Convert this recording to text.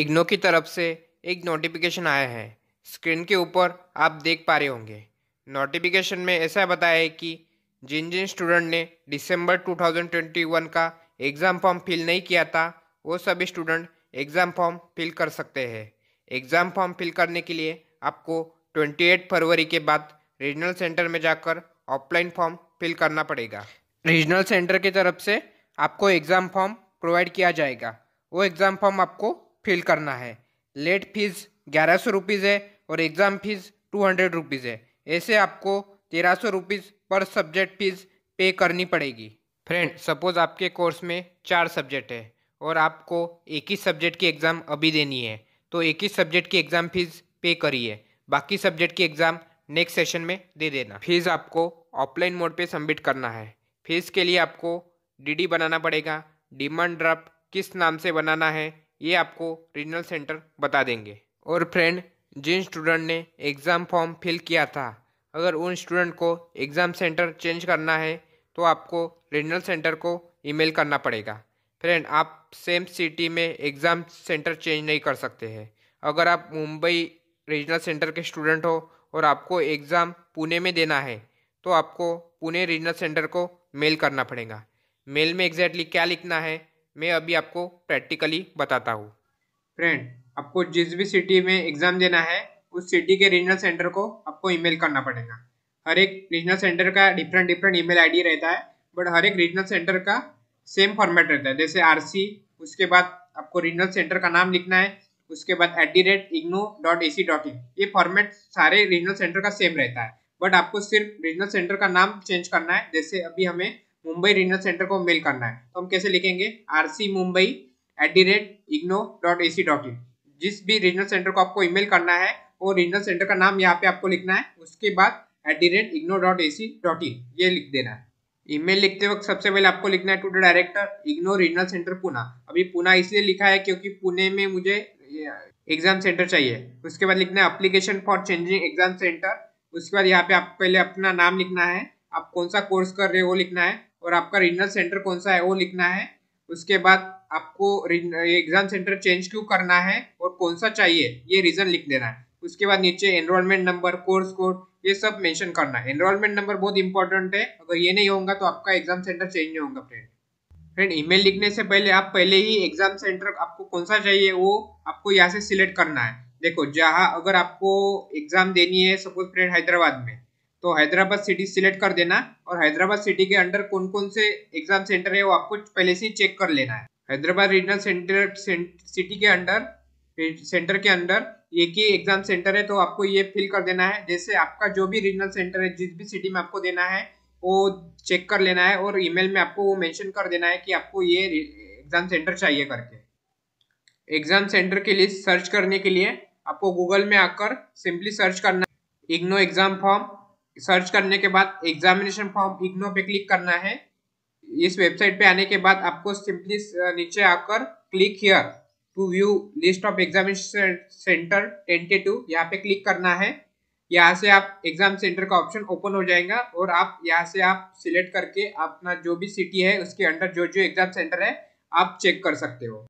इग्नो की तरफ से एक नोटिफिकेशन आया है स्क्रीन के ऊपर आप देख पा रहे होंगे नोटिफिकेशन में ऐसा बताया है कि जिन जिन स्टूडेंट ने दिसंबर 2021 का एग्ज़ाम फॉर्म फिल नहीं किया था वो सभी स्टूडेंट एग्ज़ाम फॉर्म फिल कर सकते हैं एग्ज़ाम फॉर्म फिल करने के लिए आपको 28 फरवरी के बाद रीजनल सेंटर में जाकर ऑफलाइन फॉर्म फिल करना पड़ेगा रीजनल सेंटर की तरफ से आपको एग्ज़ाम फॉर्म प्रोवाइड किया जाएगा वो एग्ज़ाम फॉर्म आपको फिल करना है लेट फीस ग्यारह सौ रुपीज़ है और exam fees two hundred rupees है ऐसे आपको तेरह सौ रुपीज़ पर सब्जेक्ट फ़ीस पे करनी पड़ेगी फ्रेंड सपोज़ आपके कोर्स में चार सब्जेक्ट है और आपको एक ही सब्जेक्ट की एग्ज़ाम अभी देनी है तो एक ही सब्जेक्ट की एग्ज़ाम फ़ीस पे करिए बाकी सब्जेक्ट की एग्ज़ाम नेक्स्ट सेशन में दे देना फीस आपको ऑफलाइन मोड पे सबमिट करना है फीस के लिए आपको डीडी बनाना पड़ेगा डिमांड ड्राफ्ट किस नाम से बनाना है ये आपको रीजनल सेंटर बता देंगे और फ्रेंड जिन स्टूडेंट ने एग्ज़ाम फॉर्म फिल किया था अगर उन स्टूडेंट को एग्ज़ाम सेंटर चेंज करना है तो आपको रीजनल सेंटर को ईमेल करना पड़ेगा फ्रेंड आप सेम सिटी में एग्ज़ाम सेंटर चेंज नहीं कर सकते हैं अगर आप मुंबई रीजनल सेंटर के स्टूडेंट हो और आपको एग्ज़ाम पुणे में देना है तो आपको पुणे रीजनल सेंटर को मेल करना पड़ेगा मेल में एग्जैक्टली क्या लिखना है मैं अभी आपको प्रैक्टिकली बताता हूँ फ्रेंड आपको जिस भी सिटी में एग्ज़ाम देना है उस सिटी के रीजनल सेंटर को आपको ईमेल करना पड़ेगा हर एक रीजनल सेंटर का डिफरेंट डिफरेंट ईमेल आईडी रहता है बट हर एक रीजनल सेंटर का सेम फॉर्मेट रहता है जैसे आर उसके बाद आपको रीजनल सेंटर का नाम लिखना है उसके बाद at the rate IGNOU dot A C dot in ये फॉर्मेट सारे रीजनल सेंटर का सेम रहता है बट आपको सिर्फ रीजनल सेंटर का नाम चेंज करना है जैसे अभी हमें मुंबई रीजनल सेंटर को मेल करना है तो हम कैसे लिखेंगे R C Mumbai at the rate IGNOU dot A C dot in जिस भी रीजनल सेंटर को आपको ईमेल करना है वो रीजनल सेंटर का नाम यहाँ पे आपको लिखना है उसके बाद at the rate IGNOU dot A C dot in ये लिख देना है ईमेल लिखते वक्त सबसे पहले आपको लिखना है to the director IGNOU regional centre Pune अभी पुणे इसलिए लिखा है क्योंकि पुणे में मुझे एग्जाम सेंटर चाहिए उसके बाद लिखना है application for changing exam centre उसके बाद यहाँ पे आप पहले अपना नाम लिखना है आप कौन सा कोर्स कर रहे हो लिखना है और आपका रीजनल सेंटर कौन सा है वो लिखना है उसके बाद आपको एग्जाम सेंटर चेंज क्यों करना है और कौन सा चाहिए ये रीज़न लिख देना है उसके बाद नीचे एनरोलमेंट नंबर कोर्स कोड ये सब मेंशन करना है एनरोलमेंट नंबर बहुत इंपॉर्टेंट है अगर ये नहीं होगा तो आपका एग्जाम सेंटर चेंज नहीं होगा फ्रेंड फ्रेंड ईमेल लिखने से पहले आप पहले ही एग्जाम सेंटर आपको कौन सा चाहिए वो आपको यहाँ से सिलेक्ट करना है देखो जहाँ अगर आपको एग्जाम देनी है सपोज फ्रेंड हैदराबाद में तो हैदराबाद सिटी सिलेक्ट कर देना और हैदराबाद सिटी के अंडर कौन कौन से एग्जाम सेंटर है वो आपको पहले से ही चेक कर लेना है हैदराबाद रीजनल सेंटर सिटी के अंडर सेंटर के अंडर ये की एग्जाम सेंटर है तो आपको ये फिल कर देना है जैसे आपका जो भी रीजनल सेंटर है जिस भी सिटी में आपको देना है वो चेक कर लेना है और ईमेल में आपको वो मेंशन कर देना है कि आपको ये एग्ज़ाम सेंटर चाहिए करके एग्ज़ाम सेंटर के लिए सर्च करने के लिए आपको गूगल में आकर सिंपली सर्च करना इग्नो एग्ज़ाम फॉर्म सर्च करने के बाद एग्जामिनेशन फॉर्म इग्नो पे क्लिक करना है इस वेबसाइट पे आने के बाद आपको सिंपली नीचे आकर click here to view list of examination centre to यहाँ पे क्लिक करना है यहाँ से आप एग्जाम सेंटर का ऑप्शन ओपन हो जाएगा और आप यहाँ से आप सिलेक्ट करके अपना जो भी सिटी है उसके अंडर जो जो एग्जाम सेंटर है आप चेक कर सकते हो